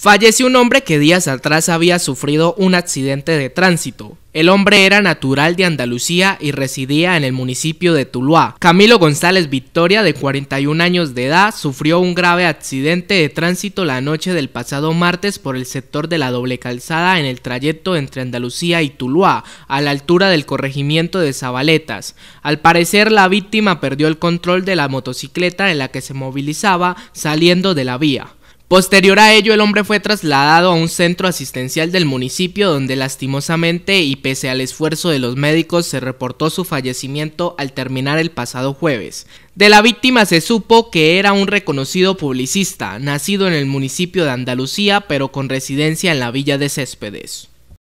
Falleció un hombre que días atrás había sufrido un accidente de tránsito. El hombre era natural de Andalucía y residía en el municipio de Tuluá. Camilo González Victoria, de 41 años de edad, sufrió un grave accidente de tránsito la noche del pasado martes por el sector de la doble calzada en el trayecto entre Andalucía y Tuluá, a la altura del corregimiento de Zabaletas. Al parecer, la víctima perdió el control de la motocicleta en la que se movilizaba saliendo de la vía. Posterior a ello, el hombre fue trasladado a un centro asistencial del municipio donde lastimosamente y pese al esfuerzo de los médicos se reportó su fallecimiento al terminar el pasado jueves. De la víctima se supo que era un reconocido publicista, nacido en el municipio de Andalucía pero con residencia en la villa de Céspedes.